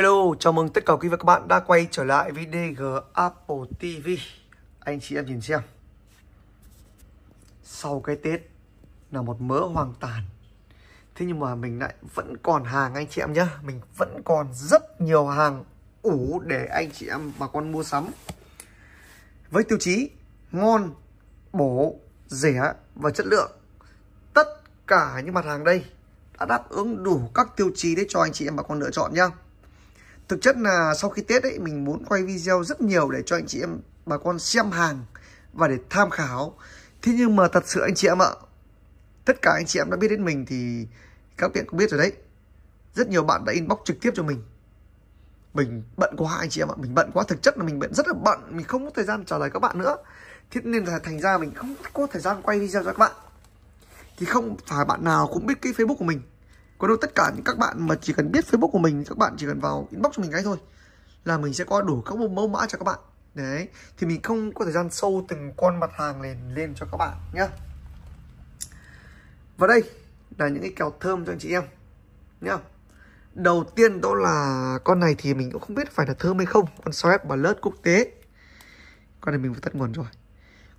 Hello, chào mừng tất cả quý vị và các bạn đã quay trở lại với DG Apple TV Anh chị em nhìn xem Sau cái Tết là một mớ hoàng tàn Thế nhưng mà mình lại vẫn còn hàng anh chị em nhé Mình vẫn còn rất nhiều hàng ủ để anh chị em bà con mua sắm Với tiêu chí ngon, bổ, rẻ và chất lượng Tất cả những mặt hàng đây đã đáp ứng đủ các tiêu chí để cho anh chị em bà con lựa chọn nhé thực chất là sau khi Tết ấy mình muốn quay video rất nhiều để cho anh chị em bà con xem hàng và để tham khảo thế nhưng mà thật sự anh chị em ạ tất cả anh chị em đã biết đến mình thì các bạn cũng biết rồi đấy rất nhiều bạn đã inbox trực tiếp cho mình mình bận quá anh chị em ạ mình bận quá thực chất là mình bận rất là bận mình không có thời gian trả lời các bạn nữa thế nên là thành ra mình không có thời gian quay video cho các bạn thì không phải bạn nào cũng biết cái facebook của mình có đâu tất cả những các bạn mà chỉ cần biết Facebook của mình các bạn chỉ cần vào inbox cho mình cái thôi là mình sẽ có đủ các mẫu mã cho các bạn. Đấy, thì mình không có thời gian sâu từng con mặt hàng lên lên cho các bạn nhá. Và đây là những cái kèo thơm cho anh chị em nhá. Đầu tiên đó là con này thì mình cũng không biết phải là thơm hay không, con Soep và lớt quốc tế. Con này mình vừa tắt nguồn rồi.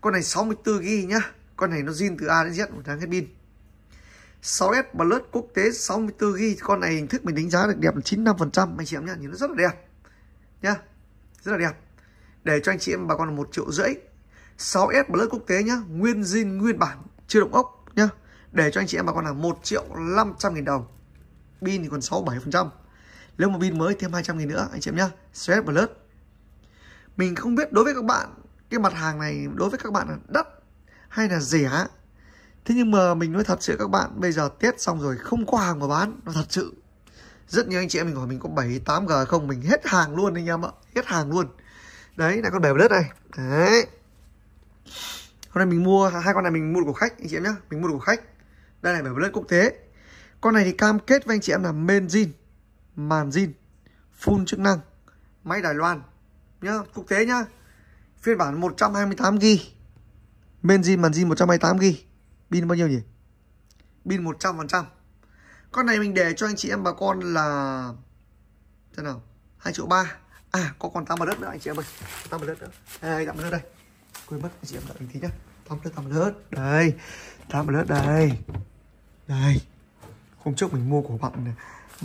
Con này 64 g nhá. Con này nó zin từ A đến Z, một tháng hết pin. 6S Plus quốc tế 64GB con này hình thức mình đánh giá được đẹp 95% anh chị em nhá nhìn nó rất là đẹp nhá rất là đẹp để cho anh chị em bà con là một triệu rưỡi 6S Plus quốc tế nhá nguyên zin nguyên bản chưa động ốc nhá để cho anh chị em bà con là 1 triệu 500 nghìn đồng pin thì còn 6-7%, nếu mà pin mới thêm 200 nghìn nữa anh chị em nhá 6S Plus mình không biết đối với các bạn cái mặt hàng này đối với các bạn là đắt hay là rẻ Thế nhưng mà mình nói thật sự các bạn Bây giờ Tết xong rồi không có hàng mà bán Nó thật sự Rất nhiều anh chị em mình hỏi mình có 7, 8G không Mình hết hàng luôn anh em ạ Hết hàng luôn Đấy là con bể đất đây Đấy Hôm nay mình mua hai con này mình mua được của khách anh chị em nhá Mình mua được của khách Đây này bể đất quốc tế Con này thì cam kết với anh chị em là men zin Màn zin Full chức năng Máy Đài Loan nhá Quốc tế nhá Phiên bản 128GB Men zin màn zin 128GB pin bao nhiêu nhỉ pin 100 phần trăm con này mình để cho anh chị em bà con là thế nào hai triệu ba à có con tám đất nữa anh chị em ơi tám đất nữa đây tám đất đây quên mất anh chị em đợi mình tí nhá tám đất tám đất đây tám đất đây đây hôm trước mình mua của bạn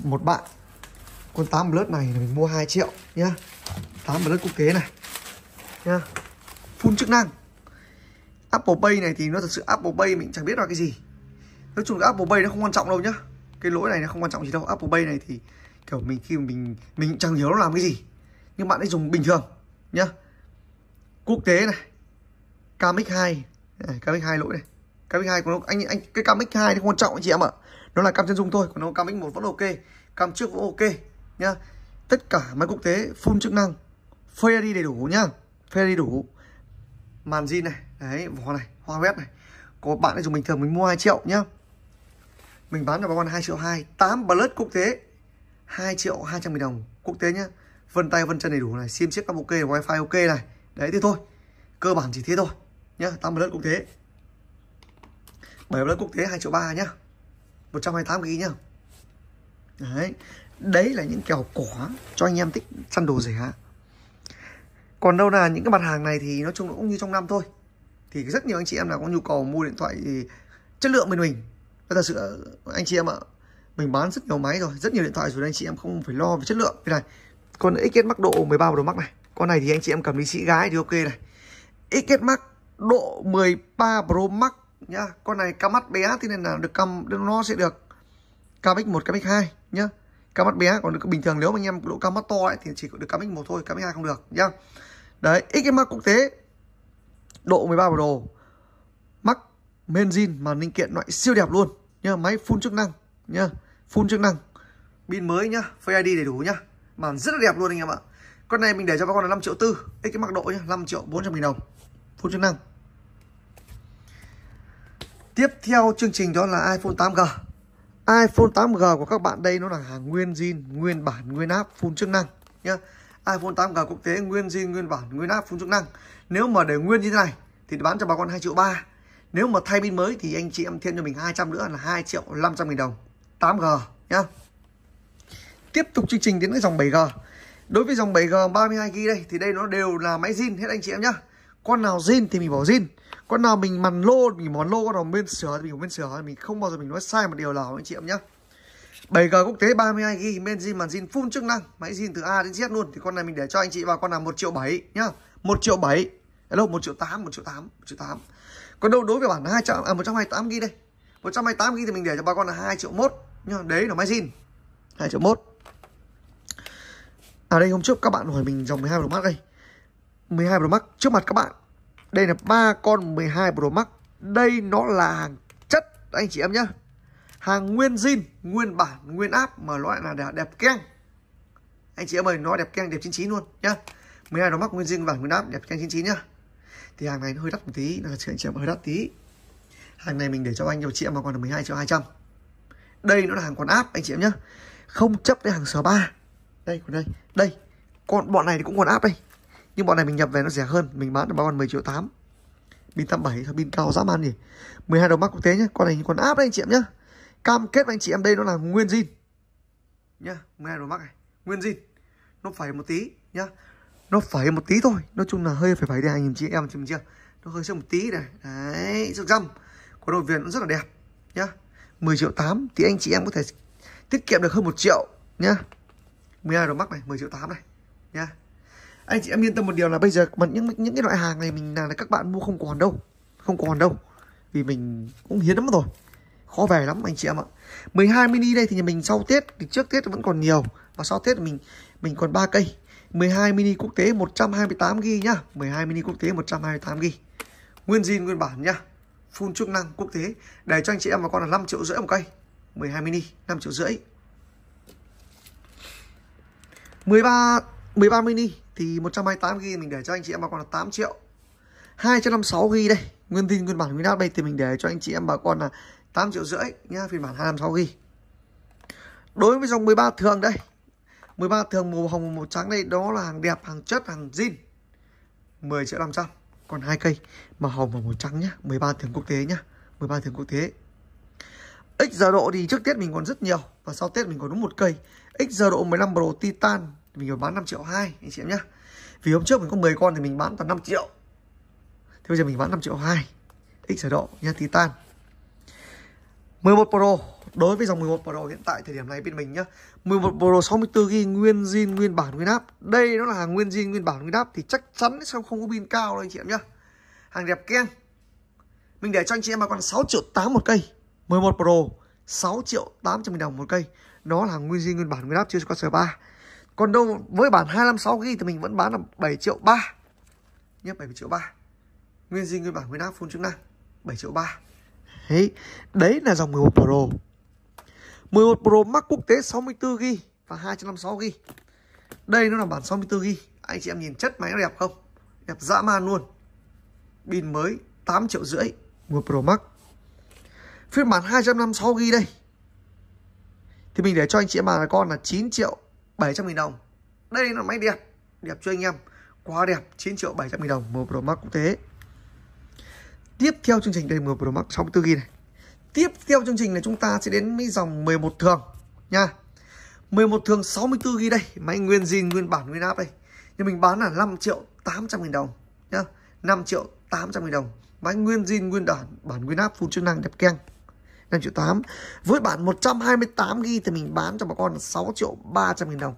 một bạn con tám lớp này là mình mua 2 triệu nhá tám lớp quốc tế này nhá phun chức năng Apple Pay này thì nó thật sự Apple Pay mình chẳng biết là cái gì nói chung là Apple Pay nó không quan trọng đâu nhá cái lỗi này nó không quan trọng gì đâu Apple Pay này thì kiểu mình khi mình mình chẳng hiểu nó làm cái gì nhưng bạn ấy dùng bình thường nhá quốc tế này Camix 2 này, Camix 2 lỗi này Camix 2 của nó anh anh cái Camix 2 nó không quan trọng anh chị em ạ nó là cam chân dung thôi còn nó Camix 1 vẫn ok cam trước vẫn ok nhá tất cả máy quốc tế full chức năng fairy đầy đủ nhá fairy đủ màn zin này đấy vỏ này hoa web này có bạn ấy dùng bình thường mình mua 2 triệu nhá mình bán cho bà con 2 triệu 2 8 plus quốc tế 2 triệu 200 nghìn đồng quốc tế nhá vân tay vân chân đầy đủ này sim chiếc cam ok wifi ok này đấy thế thôi cơ bản chỉ thế thôi nhá 8 plus quốc tế 7 plus quốc tế 2 triệu 3 nhá 128 ghi nhá đấy đấy là những kèo cỏ cho anh em thích săn đồ rẻ còn đâu là những cái mặt hàng này thì nói chung nó cũng như trong năm thôi thì rất nhiều anh chị em nào có nhu cầu mua điện thoại thì chất lượng bên mình thật sự anh chị em ạ mình bán rất nhiều máy rồi rất nhiều điện thoại rồi anh chị em không phải lo về chất lượng cái này con XS Max độ 13 Pro Max này con này thì anh chị em cầm đi sĩ gái thì ok này XS Max độ 13 Pro Max nhá con này cắm mắt bé thế nên là được cầm nó sẽ được KMX1 KMX2 nhá cắm mắt bé còn được bình thường nếu mà anh em độ cắm mắt to ấy, thì chỉ được cắm x một thôi cắm x hai không được nhá đấy XS Max quốc tế độ 13 Pro mắc main zin mà linh kiện loại siêu đẹp luôn nhá máy full chức năng nhá full chức năng pin mới nhá face ID đầy đủ nhá màn rất là đẹp luôn anh em ạ con này mình để cho các con là 5 triệu tư cái mặc độ nhá 5 triệu 400 nghìn đồng full chức năng tiếp theo chương trình đó là iPhone 8G iPhone 8G của các bạn đây nó là hàng nguyên zin nguyên bản nguyên app full chức năng nhá iPhone 8 g quốc tế nguyên zin nguyên bản nguyên áp phun chức năng nếu mà để nguyên như thế này thì bán cho bà con 2 triệu ba nếu mà thay pin mới thì anh chị em thêm cho mình 200 nữa là 2 triệu 500 nghìn đồng 8G nhá tiếp tục chương trình đến cái dòng 7G đối với dòng 7G 32GB đây thì đây nó đều là máy zin hết anh chị em nhá con nào zin thì mình bỏ zin con nào mình màn lô mình bỏ lô con nào bên sửa thì mình bên sửa mình không bao giờ mình nói sai một điều nào anh chị em nhá 7G quốc tế 32GB benzin màn zin full chức năng Máy zin từ A đến Z luôn Thì con này mình để cho anh chị vào con nào 1 triệu 7 nhá 1 triệu 7 Hello 1 triệu 8 1 triệu 8 1 triệu 8 Còn đâu đối với bản 200, à, 128GB đây 128GB thì mình để cho bà con là 2 triệu 1 nhá. Đấy là máy zin 2 triệu 1 À đây hôm trước các bạn hỏi mình dòng 12 Pro Max đây 12 Pro Max trước mặt các bạn Đây là ba con 12 Pro Max Đây nó là hàng chất anh chị em nhá hàng nguyên zin nguyên bản nguyên áp mà loại là đẹp keng anh chị em ơi nó đẹp keng đẹp 99 luôn nhá hai nó mắc nguyên zin bản nguyên áp đẹp keng 99 nhá thì hàng này nó hơi đắt một tí là chị em hơi đắt tí hàng này mình để cho anh nhiều chị em mà còn được hai triệu hai trăm đây nó là hàng còn áp anh chị em nhá không chấp cái hàng sờ ba đây còn đây đây còn bọn này thì cũng còn áp đây nhưng bọn này mình nhập về nó rẻ hơn mình bán được bao còn mười triệu 8 pin 87 pin cao dã man gì 12 đầu mắc quốc tế nhá con này còn áp đấy anh chị em nhá cam kết với anh chị em đây nó là nguyên zin nhá Nghe rồi mắc này nguyên zin nó phải một tí nhá nó phải một tí thôi nói chung là hơi phải phải đây anh nhìn chị em chị mình chưa nó hơi sâu một tí này đấy rực răm có đội việt nó rất là đẹp nhá 10 triệu 8 thì anh chị em có thể tiết kiệm được hơn một triệu nhá 12 rồi mắc này 10 triệu 8 này nhá anh chị em yên tâm một điều là bây giờ mà những những cái loại hàng này mình là các bạn mua không còn đâu không còn đâu vì mình cũng hiến lắm rồi khó về lắm anh chị em ạ 12 mini đây thì nhà mình sau Tết thì trước Tết vẫn còn nhiều và sau Tết mình mình còn 3 cây 12 mini quốc tế 128GB nhá 12 mini quốc tế 128GB Nguyên zin nguyên bản nhá Full chức năng quốc tế Để cho anh chị em và con là 5 triệu rưỡi một cây 12 mini 5 triệu rưỡi 13 13 mini thì 128GB mình để cho anh chị em bà con là 8 triệu 256GB đây Nguyên tin nguyên bản nguyên đáp đây thì mình để cho anh chị em bà con là 8 triệu rưỡi nhá phiên bản 256 ghi đối với dòng 13 thường đây 13 thường màu hồng màu trắng đây đó là hàng đẹp hàng chất hàng zin 10 triệu 500 còn hai cây màu hồng và màu trắng nhá 13 thường quốc tế nhá 13 thường quốc tế X giờ độ thì trước Tết mình còn rất nhiều và sau Tết mình còn đúng một cây X giờ độ 15 Pro Titan mình còn bán 5 triệu 2 anh chị em nhá vì hôm trước mình có 10 con thì mình bán toàn 5 triệu thế bây giờ mình bán 5 triệu 2 X giờ độ nha Titan 11 Pro đối với dòng 11 Pro hiện tại thời điểm này bên mình nhá 11 Pro 64GB nguyên zin nguyên bản nguyên áp đây nó là hàng nguyên zin nguyên bản nguyên áp thì chắc chắn sẽ không có pin cao đâu anh chị em nhá hàng đẹp keng mình để cho anh chị em mà còn 6 triệu 8 một cây 11 Pro 6 triệu 800 nghìn đồng một cây nó là hàng nguyên zin nguyên bản nguyên áp chưa có sờ 3 còn đâu với bản 256GB thì mình vẫn bán là 7 triệu 3 nhớ 7 triệu 3 nguyên zin nguyên bản nguyên áp full chức năng 7 triệu 3 Đấy, đấy là dòng 11 Pro. 11 Pro Max quốc tế 64GB và 256GB. Đây nó là bản 64GB. Anh chị em nhìn chất máy nó đẹp không? Đẹp dã man luôn. Pin mới 8 triệu rưỡi 11 Pro Max. Phiên bản 256GB đây. Thì mình để cho anh chị em bà con là 9 triệu 700 nghìn đồng. Đây là máy đẹp. Đẹp cho anh em. Quá đẹp. 9 triệu 700 nghìn đồng. 11 Pro Max quốc tế tiếp theo chương trình đây là 10 Pro Max 64GB này tiếp theo chương trình là chúng ta sẽ đến với dòng 11 thường nha 11 thường 64GB đây máy nguyên zin nguyên bản nguyên áp đây nhưng mình bán là 5 triệu tám trăm nghìn đồng nhá năm triệu tám trăm nghìn đồng máy nguyên zin nguyên bản bản nguyên áp full chức năng đẹp keng 5 triệu 8 với bản 128 g thì mình bán cho bà con là 6 triệu 300 nghìn đồng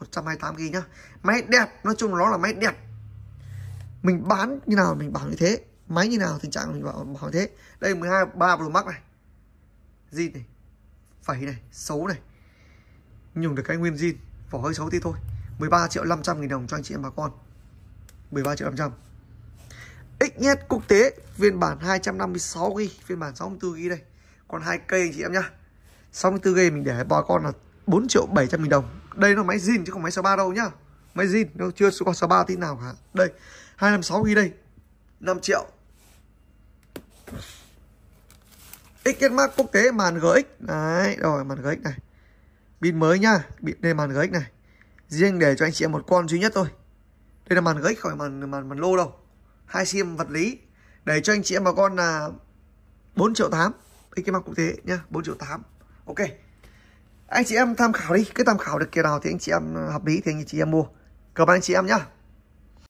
128 g nhá máy đẹp nói chung nó là máy đẹp mình bán như nào mình bảo như thế máy như nào tình trạng mình bảo, bảo thế đây 12 3 Pro Max này zin này phẩy này xấu này nhùng được cái nguyên zin vỏ hơi xấu thì thôi 13 triệu 500 nghìn đồng cho anh chị em bà con 13 triệu 500 XS e quốc tế phiên bản 256 ghi phiên bản 64 ghi đây còn hai cây anh chị em nhá 64 ghi mình để bà con là 4 triệu 700 nghìn đồng đây nó máy zin chứ không máy số 3 đâu nhá máy zin nó chưa có số 3 tin nào cả đây 256 ghi đây 5 triệu Ticketmark quốc tế màn GX đấy rồi màn GX này pin mới nhá bị đây màn GX này riêng để cho anh chị em một con duy nhất thôi đây là màn GX khỏi màn màn màn lô đâu hai sim vật lý để cho anh chị em bà con là 4 triệu 8 Ticketmark quốc tế nhá 4 triệu 8 ok anh chị em tham khảo đi cái tham khảo được kiểu nào thì anh chị em hợp lý thì anh chị em mua cảm ơn anh chị em nhá